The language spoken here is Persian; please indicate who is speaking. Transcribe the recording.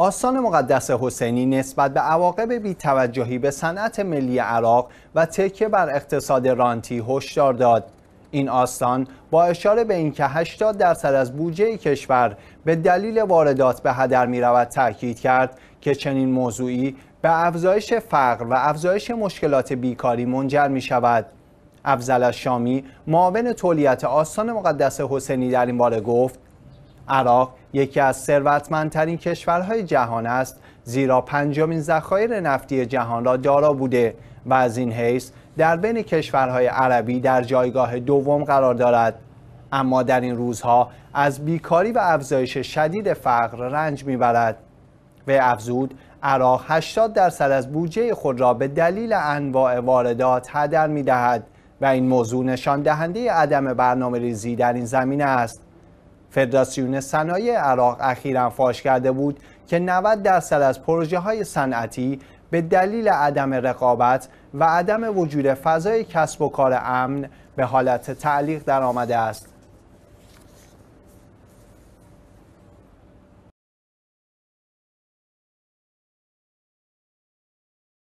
Speaker 1: آستان مقدس حسینی نسبت به عواقب بیتوجهی به صنعت ملی عراق و تکیه بر اقتصاد رانتی هشدار داد این آستان با اشاره به اینکه 80 درصد از بودجه کشور به دلیل واردات به هدر می رود تاکید کرد که چنین موضوعی به افزایش فقر و افزایش مشکلات بیکاری منجر می شود. افزل شامی معاون تولیت آستان مقدس حسینی در این باره گفت عراق یکی از ثروتمندترین کشورهای جهان است زیرا پنجمین ذخایر نفتی جهان را دارا بوده و از این حیث در بین کشورهای عربی در جایگاه دوم قرار دارد اما در این روزها از بیکاری و افزایش شدید فقر رنج میبرد و افزود عراق 80 درصد از بودجه خود را به دلیل انواع واردات هدر میدهد و این موضوع نشان دهنده عدم برنامه ریزی در این زمینه است فدراسیون صنایع عراق اخیرا فاش کرده بود که 90 درصد از پروژه های صنعتی به دلیل عدم رقابت و عدم وجود فضای کسب و کار امن به حالت تعلیق در آمده است.